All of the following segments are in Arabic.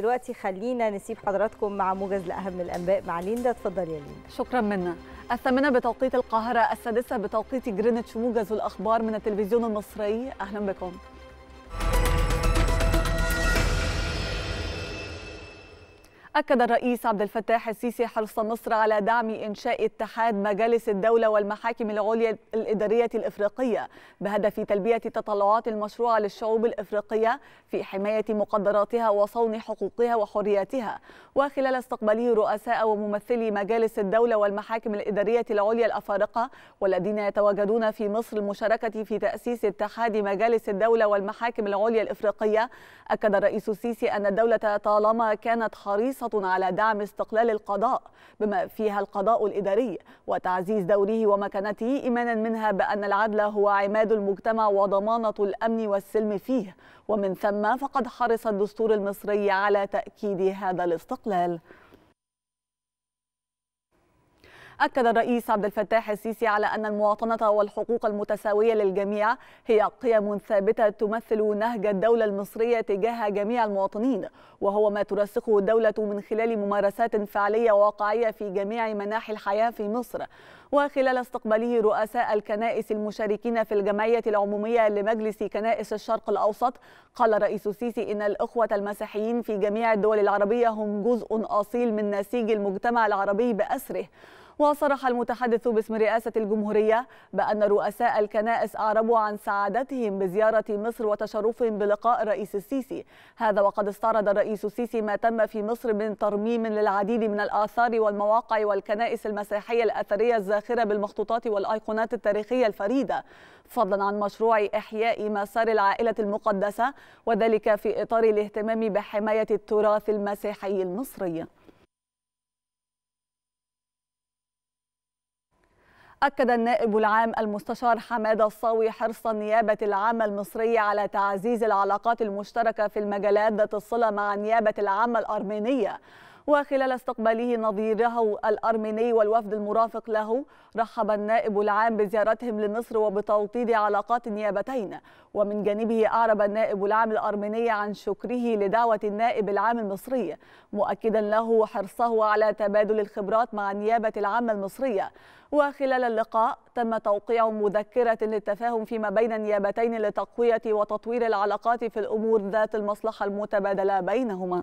دلوقتي خلينا نسيب حضراتكم مع موجز لاهم الانباء مع ليندا اتفضل يا ليندا شكرا منا الثامنه بتوقيت القاهره السادسه بتوقيت جرينتش موجز الاخبار من التلفزيون المصري اهلا بكم أكد الرئيس عبد الفتاح السيسي حرص مصر على دعم إنشاء اتحاد مجالس الدولة والمحاكم العليا الإدارية الإفريقية بهدف تلبية التطلعات المشروعة للشعوب الإفريقية في حماية مقدراتها وصون حقوقها وحرياتها وخلال استقباله رؤساء وممثلي مجالس الدولة والمحاكم الإدارية العليا الأفارقة والذين يتواجدون في مصر المشاركة في تأسيس اتحاد مجالس الدولة والمحاكم العليا الإفريقية أكد الرئيس السيسي أن الدولة طالما كانت حريصة حريصة على دعم استقلال القضاء بما فيها القضاء الإداري وتعزيز دوره ومكانته إيمانا منها بأن العدل هو عماد المجتمع وضمانة الأمن والسلم فيه ومن ثم فقد حرص الدستور المصري على تأكيد هذا الاستقلال أكد الرئيس عبد الفتاح السيسي على أن المواطنة والحقوق المتساوية للجميع هي قيم ثابتة تمثل نهج الدولة المصرية تجاه جميع المواطنين وهو ما ترسخه الدولة من خلال ممارسات فعلية واقعية في جميع مناحي الحياة في مصر وخلال استقباله رؤساء الكنائس المشاركين في الجمعية العمومية لمجلس كنائس الشرق الأوسط قال الرئيس السيسي إن الإخوة المسيحيين في جميع الدول العربية هم جزء أصيل من نسيج المجتمع العربي بأسره وصرح المتحدث باسم رئاسة الجمهورية بأن رؤساء الكنائس أعربوا عن سعادتهم بزيارة مصر وتشرفهم بلقاء الرئيس السيسي هذا وقد استعرض الرئيس السيسي ما تم في مصر من ترميم للعديد من الآثار والمواقع والكنائس المسيحية الأثرية الزاخرة بالمخطوطات والأيقونات التاريخية الفريدة فضلا عن مشروع إحياء مسار العائلة المقدسة وذلك في إطار الاهتمام بحماية التراث المسيحي المصري أكد النائب العام المستشار حمادة الصاوي حرص النيابة العامة المصرية على تعزيز العلاقات المشتركة في المجالات ذات الصلة مع النيابة العامة الأرمينية وخلال استقباله نظيره الأرميني والوفد المرافق له رحب النائب العام بزيارتهم لمصر وبتوطيد علاقات النيابتين ومن جانبه أعرب النائب العام الأرميني عن شكره لدعوة النائب العام المصري مؤكدا له حرصه على تبادل الخبرات مع النيابة العامة المصرية وخلال اللقاء تم توقيع مذكرة للتفاهم فيما بين النيابتين لتقوية وتطوير العلاقات في الأمور ذات المصلحة المتبادلة بينهما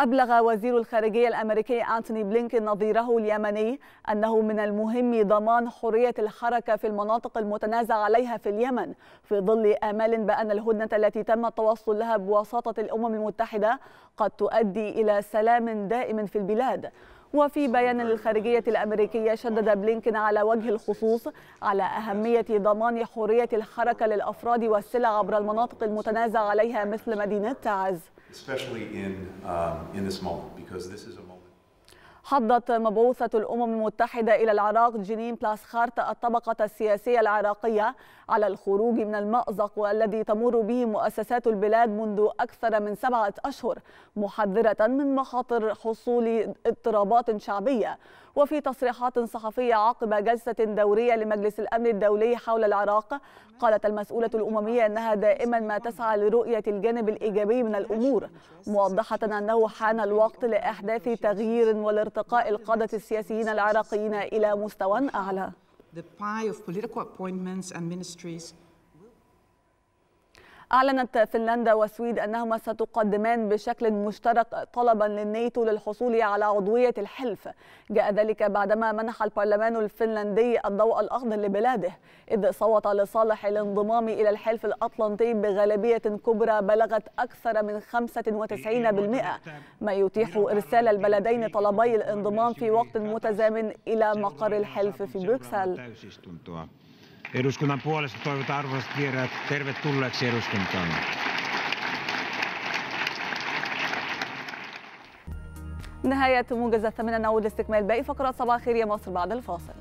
أبلغ وزير الخارجية الأمريكي أنتوني بلينكن نظيره اليمني أنه من المهم ضمان حرية الحركة في المناطق المتنازع عليها في اليمن في ظل آمال بأن الهدنة التي تم التوصل لها بواسطة الأمم المتحدة قد تؤدي إلى سلام دائم في البلاد وفي بيان للخارجية الأمريكية شدد بلينكن على وجه الخصوص على أهمية ضمان حرية الحركة للأفراد والسلع عبر المناطق المتنازع عليها مثل مدينة تعز. حضت مبعوثة الأمم المتحدة إلى العراق جنين بلاس خارت الطبقة السياسية العراقية على الخروج من المأزق والذي تمر به مؤسسات البلاد منذ أكثر من سبعة أشهر محذرة من مخاطر حصول اضطرابات شعبية وفي تصريحات صحفية عقب جلسة دورية لمجلس الأمن الدولي حول العراق قالت المسؤولة الأممية أنها دائما ما تسعى لرؤية الجانب الإيجابي من الأمور موضحة أنه حان الوقت لإحداث تغيير والارتباط ارتقاء القادة السياسيين العراقيين إلى مستوى أعلى. The pie of political appointments and ministries أعلنت فنلندا والسويد أنهما ستقدمان بشكل مشترك طلبا للناتو للحصول على عضوية الحلف جاء ذلك بعدما منح البرلمان الفنلندي الضوء الأخضر لبلاده إذ صوت لصالح الانضمام إلى الحلف الأطلنطي بغالبية كبرى بلغت أكثر من 95% ما يتيح إرسال البلدين طلبي الانضمام في وقت متزامن إلى مقر الحلف في بروكسل Eduskunnan puolesta toivotan arvoisat vieraat tervetulleeksi eduskuntaan. نهاية موجز الثامنة نعود لاستكمال باقي فقرات صباح خير يا مصر بعد الفاصل